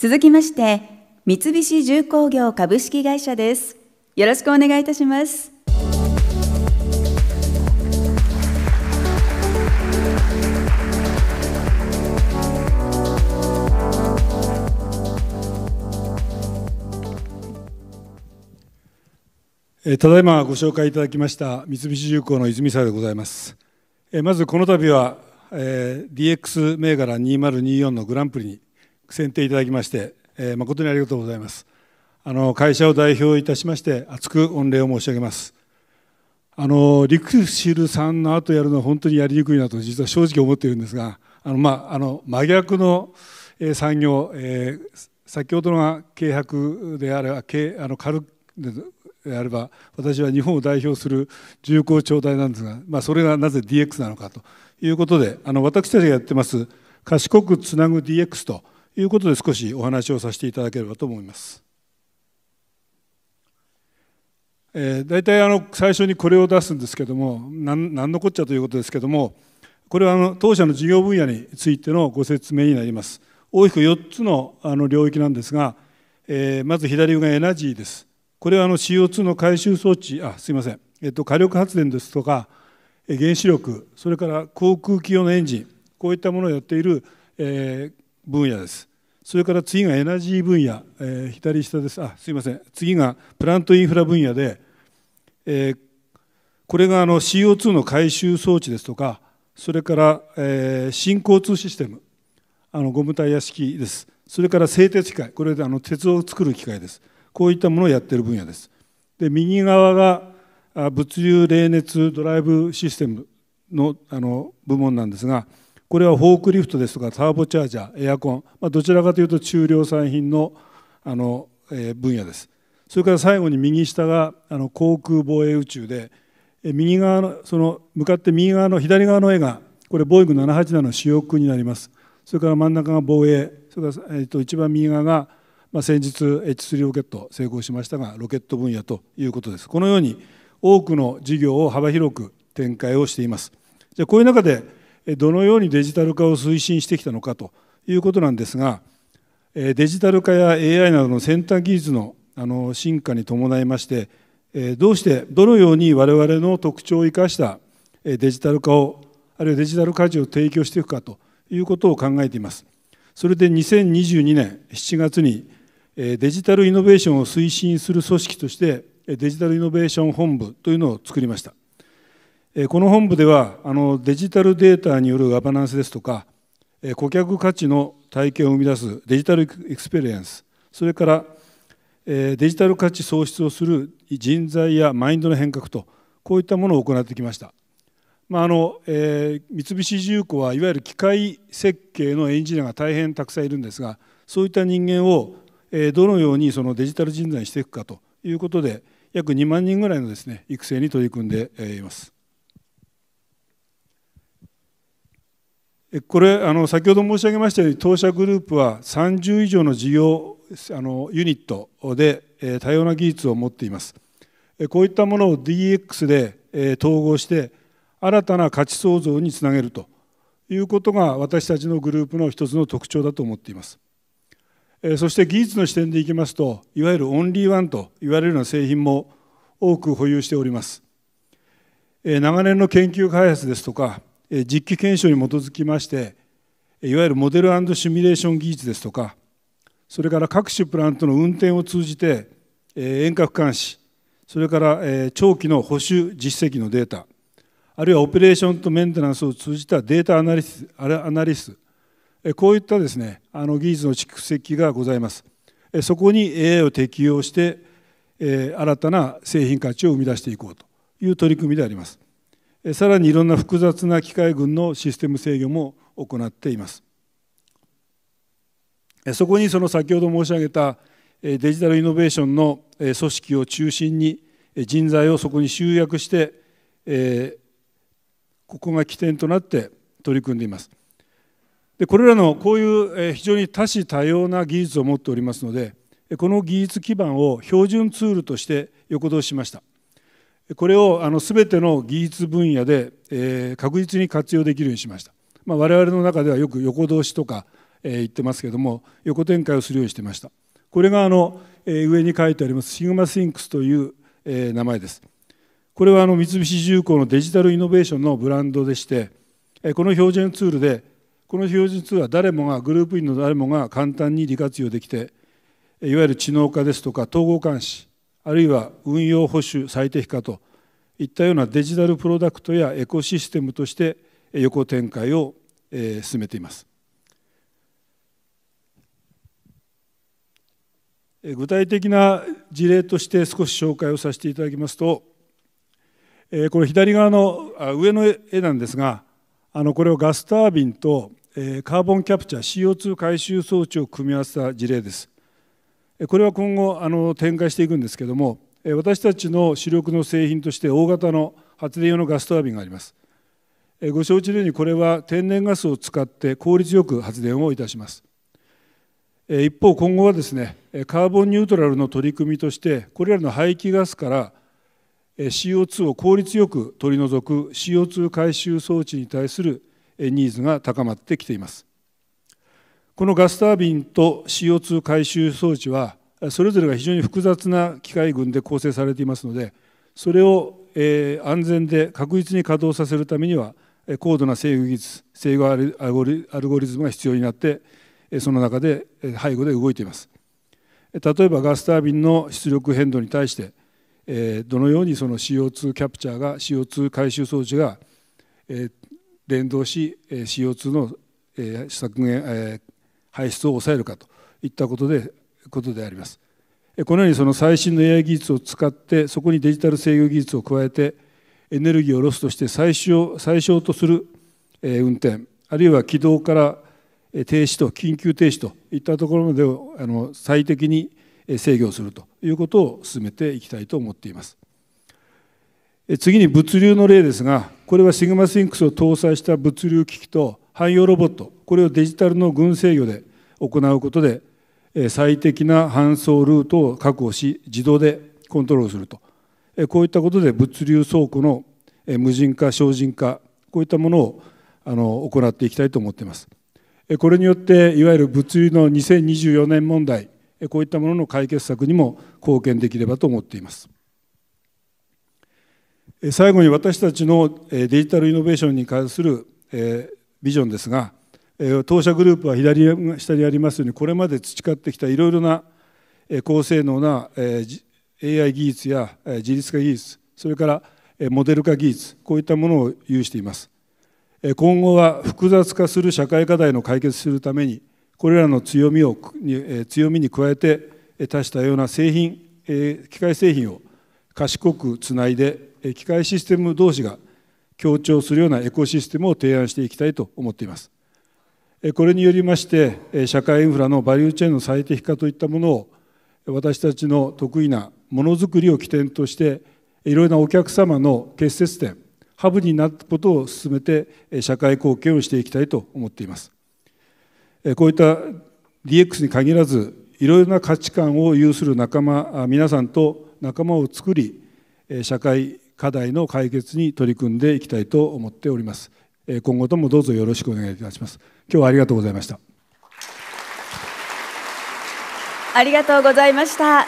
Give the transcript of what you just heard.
続きまして、三菱重工業株式会社です。よろしくお願いいたします。ただいまご紹介いただきました三菱重工の泉沢でございますまずこの度は DX 銘柄2024のグランプリに選定いただきまして、えー、誠にありがとうございます。あの会社を代表いたしまして、厚く御礼を申し上げます。あのリクシルさんの後やるのは本当にやりにくいなと、実は正直思っているんですが、あのまあ、あの真逆の、え産業、えー、先ほどの軽薄であれば、軽あの軽であれば、私は日本を代表する重厚長大なんですが、まあ、それがなぜ DX なのかということで、あの私たちがやってます、賢くつなぐ DX と。いうことで少しお話をさせていただければと思います。えー、大体あの最初にこれを出すんですけども何のこっちゃということですけどもこれはあの当社の事業分野についてのご説明になります大きく4つのあの領域なんですが、えー、まず左上がエナジーですこれはあの CO2 の回収装置あすいません、えっと、火力発電ですとか原子力それから航空機用のエンジンこういったものをやっている、えー、分野ですそれから次がエナジー分野、えー、左下です、あすみません、次がプラントインフラ分野で、えー、これがあの CO2 の回収装置ですとか、それから、えー、新交通システム、あのゴムタイヤ式です、それから製鉄機械、これであの鉄を作る機械です、こういったものをやっている分野です。で右側が物流冷熱ドライブシステムのあの部門なんですが、これはフォークリフトですとかターボチャージャーエアコン、まあ、どちらかというと中量産品のあの、えー、分野ですそれから最後に右下があの航空防衛宇宙で右側のその向かって右側の左側の絵がこれボーイング787の主翼になりますそれから真ん中が防衛それから、えー、と一番右側が、まあ、先日 H3 ロケット成功しましたがロケット分野ということですこのように多くの事業を幅広く展開をしていますじゃこういう中でどのようにデジタル化を推進してきたのかということなんですがデジタル化や AI などの先端技術のあの進化に伴いましてどうしてどのように我々の特徴を生かしたデジタル化をあるいはデジタル価値を提供していくかということを考えています。それで2022年7月にデジタルイノベーションを推進する組織としてデジタルイノベーション本部というのを作りました。この本部ではあのデジタルデータによるガバナンスですとか顧客価値の体験を生み出すデジタルエクスペリエンスそれからデジタル価値創出をする人材やマインドの変革とこういったものを行ってきました、まああのえー、三菱重工はいわゆる機械設計のエンジニアが大変たくさんいるんですがそういった人間をどのようにそのデジタル人材にしていくかということで約2万人ぐらいのです、ね、育成に取り組んでいます。これあの先ほど申し上げましたように当社グループは30以上の事業あのユニットで、え多様な技術を持っていますこういったものを DX で、え統合して新たな価値創造につなげるということが私たちのグループの一つの特徴だと思っていますそして技術の視点でいきますといわゆるオンリーワンといわれるような製品も多く保有しております長年の研究開発ですとか実機検証に基づきましていわゆるモデルシミュレーション技術ですとかそれから各種プラントの運転を通じて遠隔監視それから長期の保守実績のデータあるいはオペレーションとメンテナンスを通じたデータアナリスアナリスこういったですねあの技術の蓄積がございますそこに AI を適用して新たな製品価値を生み出していこうという取り組みでありますさらにいろんな複雑な機械群のシステム制御も行っていますそこにその先ほど申し上げたデジタルイノベーションの組織を中心に人材をそこに集約してここが起点となって取り組んでいますでこれらのこういう非常に多種多様な技術を持っておりますのでこの技術基盤を標準ツールとして横通しましたこれをあの全ての技術分野で、えー、確実に活用できるようにしました、まあ、我々の中ではよく横通しとか、えー、言ってますけども横展開をするようにしてましたこれがあの、えー、上に書いてありますシグマシンクスという、えー、名前ですこれはあの三菱重工のデジタルイノベーションのブランドでして、えー、この標準ツールでこの標準ツールは誰もがグループ員の誰もが簡単に利活用できていわゆる知能化ですとか統合監視あるいは運用保守最適化といったようなデジタルプロダクトやエコシステムとして横展開を進めています具体的な事例として少し紹介をさせていただきますとこれ左側の上の絵なんですがあのこれをガスタービンとカーボンキャプチャー CO2 回収装置を組み合わせた事例ですこれは今後あの展開していくんですけども私たちの主力の製品として大型の発電用のガストアビンがありますご承知のようにこれは天然ガスを使って効率よく発電をいたします一方今後はですねカーボンニュートラルの取り組みとしてこれらの排気ガスから CO2 を効率よく取り除く CO2 回収装置に対するニーズが高まってきていますこのガスタービンと CO2 回収装置はそれぞれが非常に複雑な機械群で構成されていますのでそれを、え安全で確実に稼働させるためには高度な制御技術制御アルゴリズムが必要になってその中で背後で動いています例えばガスタービンの出力変動に対してどのようにその CO2 キャプチャーが CO2 回収装置が連動し CO2 の削減排出を抑えるかといったことでことであります。このようにその最新の AI 技術を使ってそこにデジタル制御技術を加えてエネルギーをロスとして最小最小とする運転あるいは軌道から停止と緊急停止といったところまでをあの最適に制御するということを進めていきたいと思っています。次に物流の例ですがこれはシグマスインクスを搭載した物流機器と汎用ロボットこれをデジタルの群制御で行うことで最適な搬送ルートを確保し自動でコントロールするとこういったことで物流倉庫の無人化精進化こういったものをあの行っていきたいと思っていますこれによっていわゆる物流の2024年問題こういったものの解決策にも貢献できればと思っています最後に私たちのデジタルイノベーションに関するビジョンですが当社グループは左下にありますようにこれまで培ってきたいろいろな高性能な AI 技術や自律化技術それからモデル化技術こういったものを有しています今後は複雑化する社会課題の解決するためにこれらの強みを強みに加えて多種多様な製品機械製品を賢くつないで機械システム同士が協調するようなエコシステムを提案していきたいと思っていますこれによりまして社会インフラのバリューチェーンの最適化といったものを私たちの得意なものづくりを起点としていろいろなお客様の結節点ハブになっことを進めて社会貢献をしていきたいと思っていますこういった DX に限らずいろいろな価値観を有する仲間皆さんと仲間を作り社会課題の解決に取り組んでいきたいと思っております今後ともどうぞよろしくお願いいたします今日はありがとうございましたありがとうございました